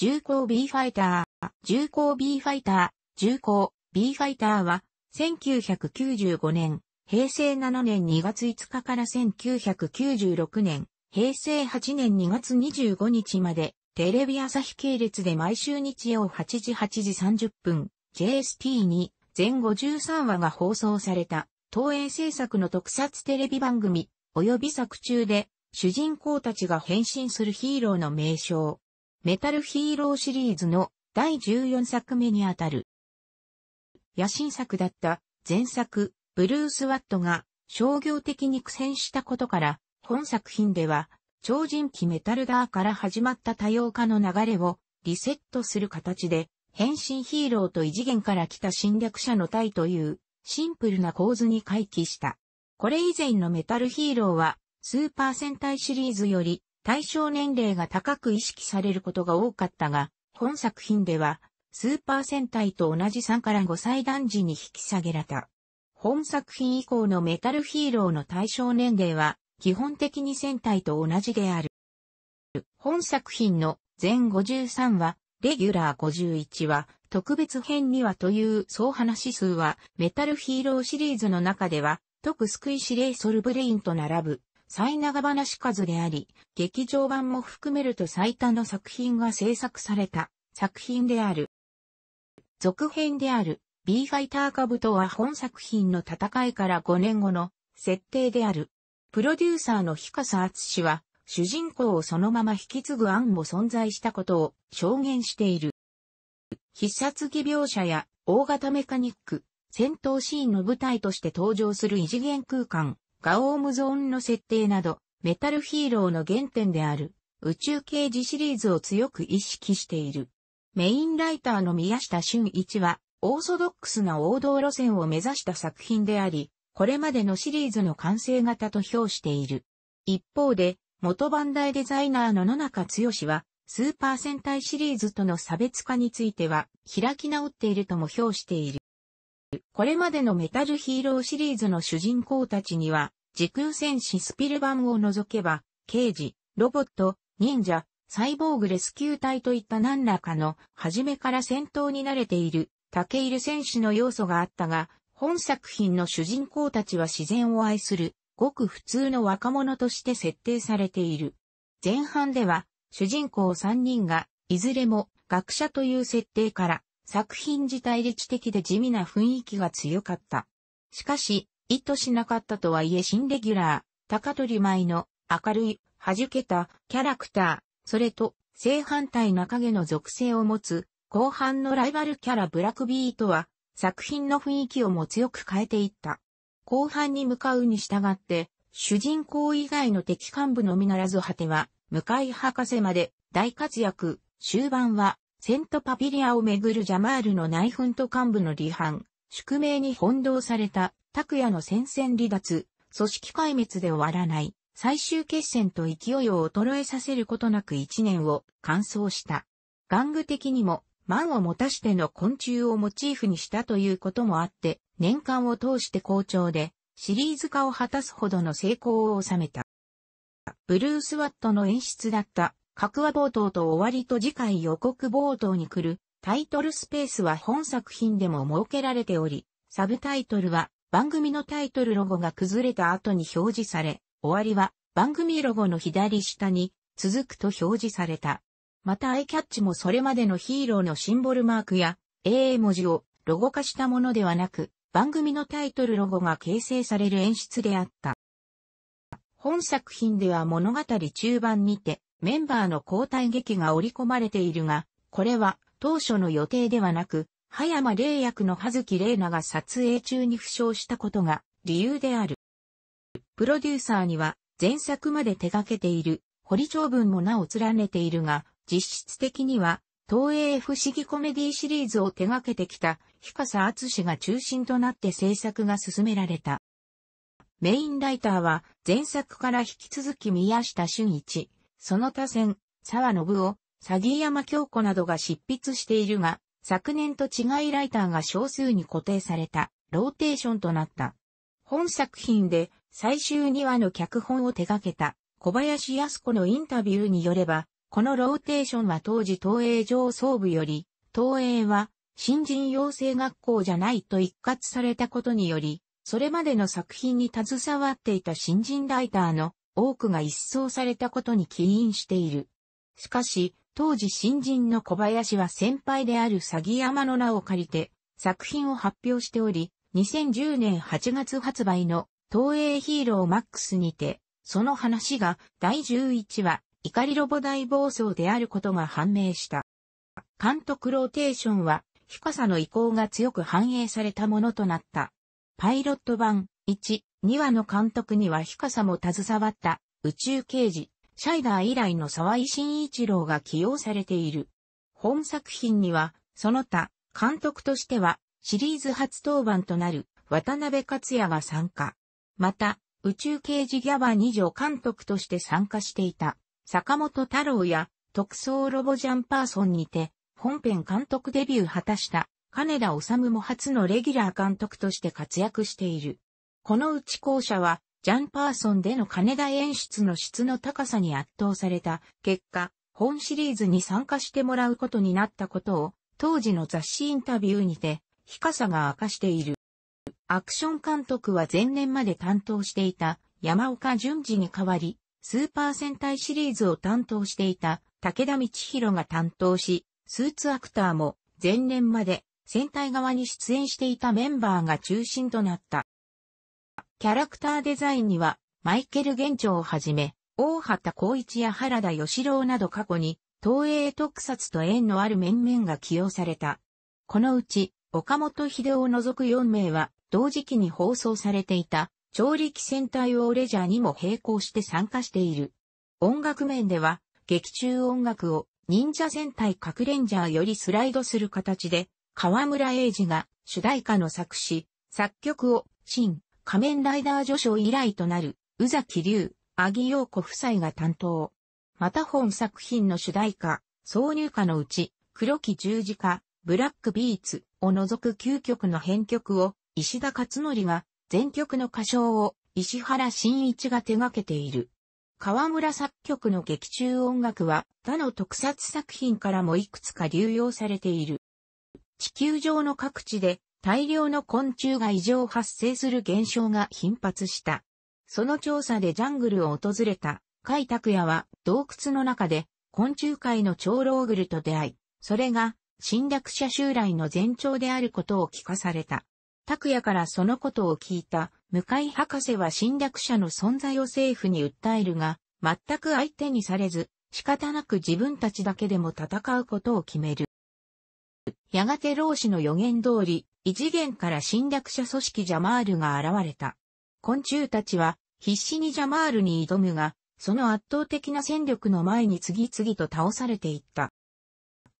重工 B ファイター、重工 B ファイター、重工 B ファイターは、1995年、平成7年2月5日から1996年、平成8年2月25日まで、テレビ朝日系列で毎週日曜8時8時30分、JST に全53話が放送された、東映制作の特撮テレビ番組、及び作中で、主人公たちが変身するヒーローの名称、メタルヒーローシリーズの第14作目にあたる。野心作だった前作、ブルース・ワットが商業的に苦戦したことから、本作品では超人気メタルダーから始まった多様化の流れをリセットする形で、変身ヒーローと異次元から来た侵略者の隊というシンプルな構図に回帰した。これ以前のメタルヒーローはスーパー戦隊シリーズより対象年齢が高く意識されることが多かったが、本作品では、スーパー戦隊と同じ3から5歳男児に引き下げられた。本作品以降のメタルヒーローの対象年齢は、基本的に戦隊と同じである。本作品の全53話、レギュラー51話、特別編2話という総話数は、メタルヒーローシリーズの中では、特救い指令ソルブレインと並ぶ最長話数であり、劇場版も含めると最多の作品が制作された作品である。続編である、B ファイター株とは本作品の戦いから5年後の設定である。プロデューサーの日笠厚氏は、主人公をそのまま引き継ぐ案も存在したことを証言している。必殺技描写や大型メカニック、戦闘シーンの舞台として登場する異次元空間、ガオームゾーンの設定など、メタルヒーローの原点である、宇宙刑事シリーズを強く意識している。メインライターの宮下俊一は、オーソドックスな王道路線を目指した作品であり、これまでのシリーズの完成型と評している。一方で、元バンダイデザイナーの野中剛は、スーパー戦隊シリーズとの差別化については、開き直っているとも評している。これまでのメタルヒーローシリーズの主人公たちには、時空戦士スピルバンを除けば、刑事、ロボット、忍者、サイボーグレスキュー隊といった何らかの、初めから戦闘に慣れている、竹入戦士の要素があったが、本作品の主人公たちは自然を愛する、ごく普通の若者として設定されている。前半では、主人公3人が、いずれも学者という設定から、作品自体立地的で地味な雰囲気が強かった。しかし、意図しなかったとはいえ新レギュラー、高取舞の明るい、弾けたキャラクター、それと正反対な影の属性を持つ、後半のライバルキャラブラックビートは、作品の雰囲気をも強く変えていった。後半に向かうに従って、主人公以外の敵幹部のみならず果ては、向井博士まで大活躍、終盤はセントパピリアをめぐるジャマールの内紛と幹部の離反、宿命に翻弄された、拓也の戦線離脱、組織壊滅で終わらない、最終決戦と勢いを衰えさせることなく一年を完走した。玩具的にも、万を持たしての昆虫をモチーフにしたということもあって、年間を通して好調で、シリーズ化を果たすほどの成功を収めた。ブルース・ワットの演出だった各話冒頭と終わりと次回予告冒頭に来るタイトルスペースは本作品でも設けられており、サブタイトルは番組のタイトルロゴが崩れた後に表示され、終わりは番組ロゴの左下に続くと表示された。またアイキャッチもそれまでのヒーローのシンボルマークや AA 文字をロゴ化したものではなく、番組のタイトルロゴが形成される演出であった。本作品では物語中盤にて、メンバーの交代劇が織り込まれているが、これは当初の予定ではなく、葉山霊役の葉月玲奈が撮影中に負傷したことが理由である。プロデューサーには前作まで手掛けている堀長文もなお連ねているが、実質的には東映不思議コメディシリーズを手掛けてきた深佐厚が中心となって制作が進められた。メインライターは前作から引き続き宮下俊一、その他戦、沢信夫、詐欺山京子などが執筆しているが、昨年と違いライターが少数に固定された、ローテーションとなった。本作品で最終2話の脚本を手掛けた小林康子のインタビューによれば、このローテーションは当時東映上層部より、東映は新人養成学校じゃないと一括されたことにより、それまでの作品に携わっていた新人ライターの多くが一掃されたことに起因している。しかし、当時新人の小林は先輩である詐欺山の名を借りて、作品を発表しており、2010年8月発売の東映ヒーローマックスにて、その話が第11話、怒りロボ大暴走であることが判明した。監督ローテーションは、ヒカサの意向が強く反映されたものとなった。パイロット版1、2話の監督にはカサも携わった宇宙刑事、シャイダー以来の沢井慎一郎が起用されている。本作品には、その他、監督としては、シリーズ初登板となる渡辺克也が参加。また、宇宙刑事ギャバ二条監督として参加していた、坂本太郎や特捜ロボジャンパーソンにて、本編監督デビュー果たした、金田治も初のレギュラー監督として活躍している。このうち校舎は、ジャンパーソンでの金田演出の質の高さに圧倒された結果、本シリーズに参加してもらうことになったことを、当時の雑誌インタビューにて、ヒカサが明かしている。アクション監督は前年まで担当していた山岡淳二に代わり、スーパー戦隊シリーズを担当していた武田道弘が担当し、スーツアクターも前年まで戦隊側に出演していたメンバーが中心となった。キャラクターデザインには、マイケル現長をはじめ、大畑光一や原田義郎など過去に、東映特撮と縁のある面々が起用された。このうち、岡本秀夫を除く4名は、同時期に放送されていた、調理器戦隊をレジャーにも並行して参加している。音楽面では、劇中音楽を忍者戦隊各レンジャーよりスライドする形で、河村英二が主題歌の作詞、作曲を、新、仮面ライダー序章以来となる、宇崎竜、阿木陽子夫妻が担当。また本作品の主題歌、挿入歌のうち、黒木十字架、ブラックビーツを除く9曲の編曲を、石田勝則が、全曲の歌唱を、石原慎一が手掛けている。河村作曲の劇中音楽は、他の特撮作品からもいくつか流用されている。地球上の各地で大量の昆虫が異常発生する現象が頻発した。その調査でジャングルを訪れた、海拓也は洞窟の中で昆虫界の長老グルと出会い、それが侵略者襲来の前兆であることを聞かされた。拓也からそのことを聞いた、向井博士は侵略者の存在を政府に訴えるが、全く相手にされず、仕方なく自分たちだけでも戦うことを決める。やがて老子の予言通り、異次元から侵略者組織ジャマールが現れた。昆虫たちは必死にジャマールに挑むが、その圧倒的な戦力の前に次々と倒されていった。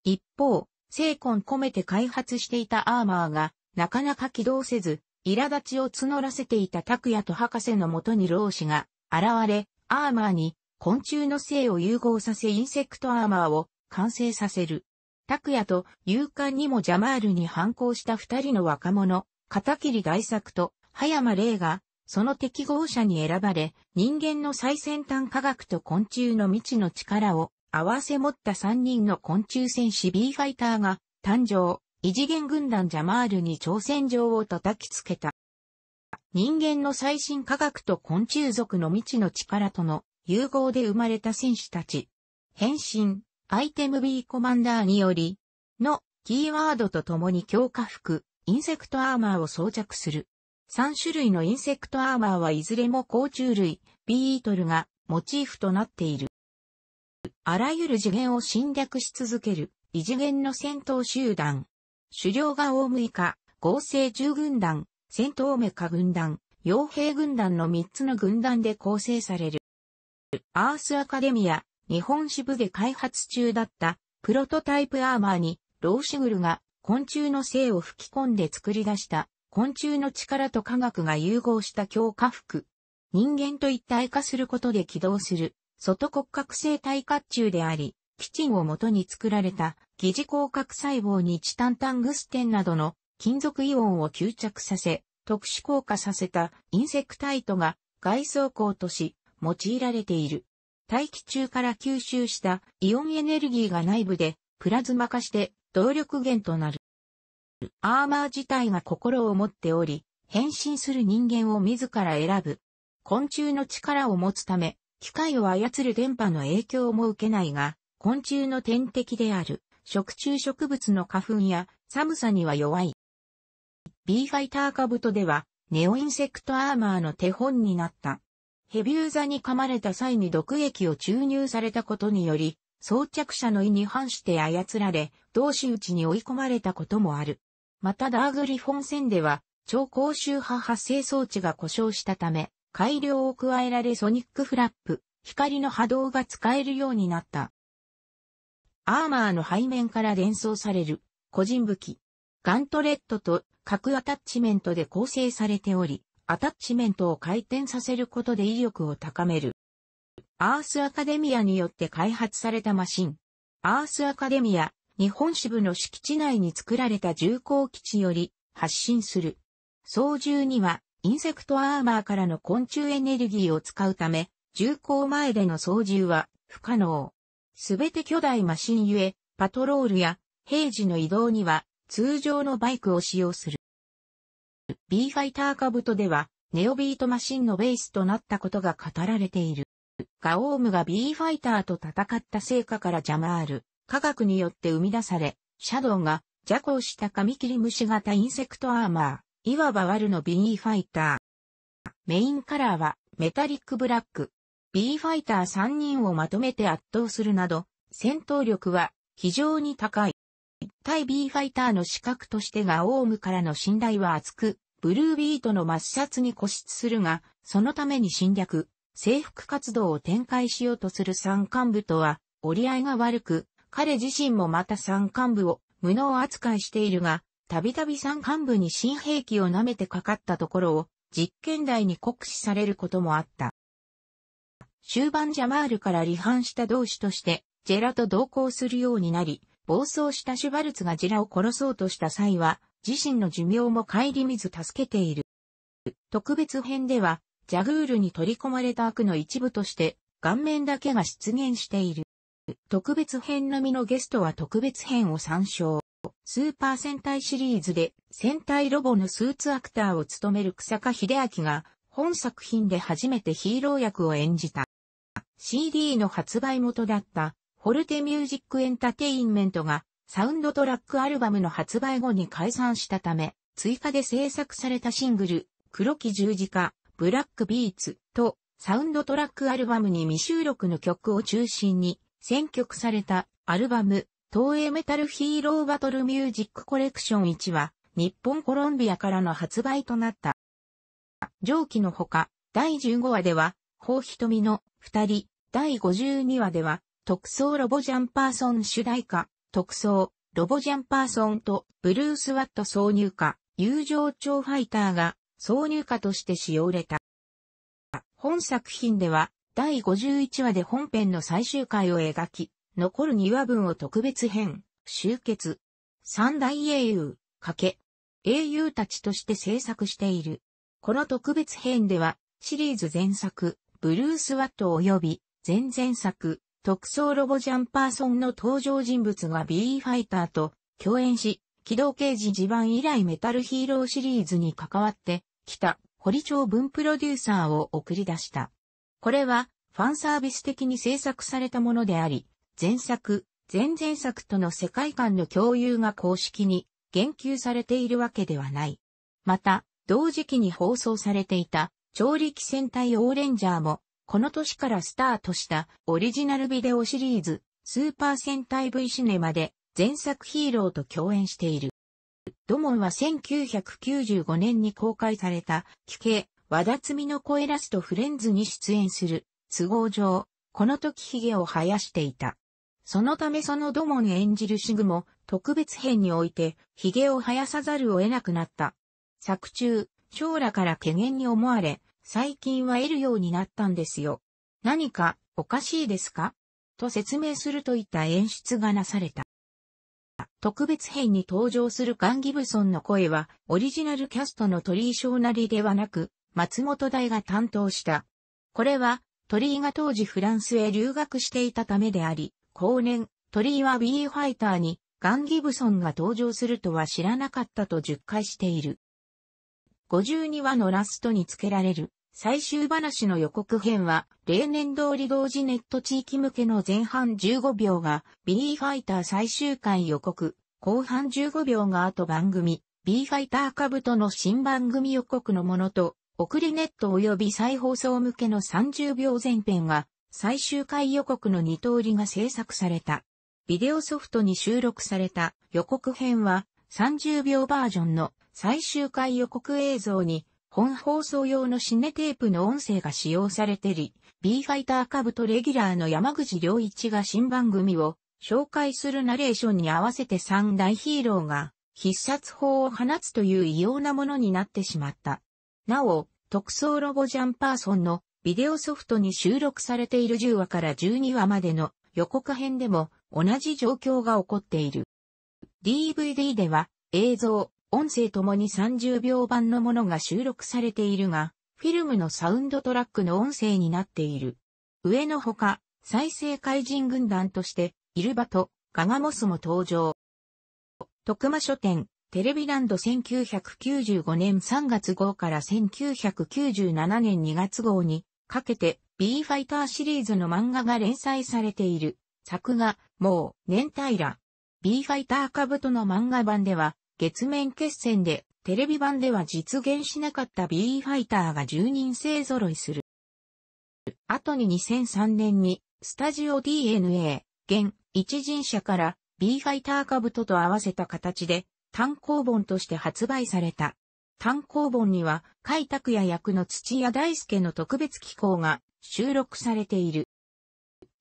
一方、精魂込めて開発していたアーマーが、なかなか起動せず、苛立ちを募らせていた拓也と博士のもとに老子が現れ、アーマーに昆虫の性を融合させインセクトアーマーを完成させる。拓也と勇敢にもジャマールに反抗した二人の若者、片桐大作と葉山玲が、その適合者に選ばれ、人間の最先端科学と昆虫の未知の力を合わせ持った三人の昆虫戦士 B ファイターが誕生、異次元軍団ジャマールに挑戦状を叩きつけた。人間の最新科学と昆虫族の未知の力との融合で生まれた戦士たち。変身、アイテム B コマンダーにより、のキーワードとともに強化服、インセクトアーマーを装着する。3種類のインセクトアーマーはいずれも甲虫類、ビートルがモチーフとなっている。あらゆる次元を侵略し続ける異次元の戦闘集団。狩猟がオウムイカ、合成10軍団、戦闘メカ軍団、傭兵軍団の3つの軍団で構成される。アースアカデミア、日本支部で開発中だったプロトタイプアーマーにローシグルが昆虫の性を吹き込んで作り出した昆虫の力と科学が融合した強化服。人間と一体化することで起動する外骨格生体甲冑であり、基地を元に作られた疑似広角細胞にチタンタングステンなどの金属イオンを吸着させ、特殊硬化させたインセクタイトが外装工とし、用いられている。大気中から吸収したイオンエネルギーが内部でプラズマ化して動力源となる。アーマー自体が心を持っており、変身する人間を自ら選ぶ。昆虫の力を持つため、機械を操る電波の影響も受けないが、昆虫の天敵である食虫植物の花粉や寒さには弱い。B ファイターカブトではネオインセクトアーマーの手本になった。ヘビウザに噛まれた際に毒液を注入されたことにより、装着者の意に反して操られ、同士打ちに追い込まれたこともある。またダーグリフォン戦では、超高周波発生装置が故障したため、改良を加えられソニックフラップ、光の波動が使えるようになった。アーマーの背面から連想される個人武器。ガントレットと核アタッチメントで構成されており、アタッチメントを回転させることで威力を高める。アースアカデミアによって開発されたマシン。アースアカデミア、日本支部の敷地内に作られた重工基地より発信する。操縦にはインセクトアーマーからの昆虫エネルギーを使うため、重工前での操縦は不可能。すべて巨大マシンゆえ、パトロールや平時の移動には通常のバイクを使用する。B ファイタートでは、ネオビートマシンのベースとなったことが語られている。ガオームが B ファイターと戦った成果からジャマール、科学によって生み出され、シャドウが邪行したカミキリ虫型インセクトアーマー、いわばワルの B ファイター。メインカラーはメタリックブラック。B ファイター3人をまとめて圧倒するなど、戦闘力は非常に高い。対 B ファイターの資格としてがオウムからの信頼は厚く、ブルービートの抹殺に固執するが、そのために侵略、征服活動を展開しようとする山間部とは、折り合いが悪く、彼自身もまた山間部を無能扱いしているが、たびたび山間部に新兵器を舐めてかかったところを、実験台に酷使されることもあった。終盤ジャマールから離反した同志として、ジェラと同行するようになり、暴走したシュバルツがジラを殺そうとした際は、自身の寿命も帰り見ず助けている。特別編では、ジャグールに取り込まれた悪の一部として、顔面だけが出現している。特別編のみのゲストは特別編を参照。スーパー戦隊シリーズで戦隊ロボのスーツアクターを務める草加秀明が本作品で初めてヒーロー役を演じた。CD の発売元だったフォルテミュージックエンタテインメントがサウンドトラックアルバムの発売後に解散したため、追加で制作されたシングル、黒き十字架、ブラックビーツとサウンドトラックアルバムに未収録の曲を中心に選曲されたアルバム、東映メタルヒーローバトルミュージックコレクション1は、日本コロンビアからの発売となった。上記のほか、第15話では、ひとみの二人、第52話では、特装ロボジャンパーソン主題歌、特装、ロボジャンパーソンとブルースワット挿入歌、友情超ファイターが挿入歌として使用れた。本作品では第51話で本編の最終回を描き、残る2話分を特別編、集結。三大英雄、かけ、英雄たちとして制作している。この特別編では、シリーズ前作、ブルースワット及び、前々作、特装ロボジャンパーソンの登場人物が BE ファイターと共演し、機動刑事地盤以来メタルヒーローシリーズに関わってきた堀町文プロデューサーを送り出した。これはファンサービス的に制作されたものであり、前作、前々作との世界観の共有が公式に言及されているわけではない。また、同時期に放送されていた、調理器戦隊オーレンジャーもこの年からスタートしたオリジナルビデオシリーズ、スーパー戦隊 V シネマで前作ヒーローと共演している。ドモンは1995年に公開された、奇形、和田摘みの声ラストフレンズに出演する、都合上、この時髭を生やしていた。そのためそのドモン演じるシグも、特別編において、髭を生やさざるを得なくなった。作中、将来から懸念に思われ、最近は得るようになったんですよ。何かおかしいですかと説明するといった演出がなされた。特別編に登場するガン・ギブソンの声は、オリジナルキャストの鳥居小なりではなく、松本大が担当した。これは、鳥居が当時フランスへ留学していたためであり、後年、鳥居は B ファイターに、ガン・ギブソンが登場するとは知らなかったと述回している。52話のラストにつけられる、最終話の予告編は、例年通り同時ネット地域向けの前半15秒が、B ファイター最終回予告、後半15秒が後番組、B ファイターカブトの新番組予告のものと、送りネット及び再放送向けの30秒前編は、最終回予告の2通りが制作された。ビデオソフトに収録された予告編は、30秒バージョンの最終回予告映像に、本放送用のシネテープの音声が使用されてり、B ファイター株とレギュラーの山口良一が新番組を紹介するナレーションに合わせて3大ヒーローが必殺法を放つという異様なものになってしまった。なお、特装ロボジャンパーソンのビデオソフトに収録されている10話から12話までの予告編でも同じ状況が起こっている。DVD では映像、音声ともに30秒版のものが収録されているが、フィルムのサウンドトラックの音声になっている。上のほか、再生怪人軍団として、イルバとガガモスも登場。徳間書店、テレビランド1995年3月号から1997年2月号にかけて B ファイターシリーズの漫画が連載されている。作画、もう、年平。B ファイター兜の漫画版では、月面決戦でテレビ版では実現しなかった b ファイターが10人勢揃いする。後に2003年にスタジオ DNA、現一人社から B ファイター兜と合わせた形で単行本として発売された。単行本には、海拓也役の土屋大輔の特別機構が収録されている。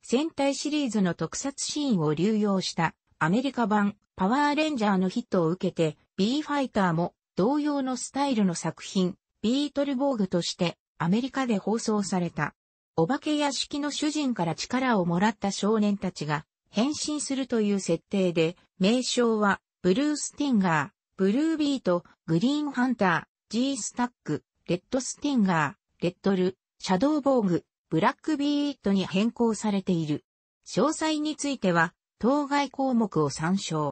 戦隊シリーズの特撮シーンを流用したアメリカ版パワーレンジャーのヒットを受けて、B ファイターも同様のスタイルの作品、ビートルボーグとしてアメリカで放送された。お化け屋敷の主人から力をもらった少年たちが変身するという設定で、名称はブルースティンガー、ブルービート、グリーンハンター、G スタック、レッドスティンガー、レッドル、シャドーボーグ、ブラックビートに変更されている。詳細については、当該項目を参照。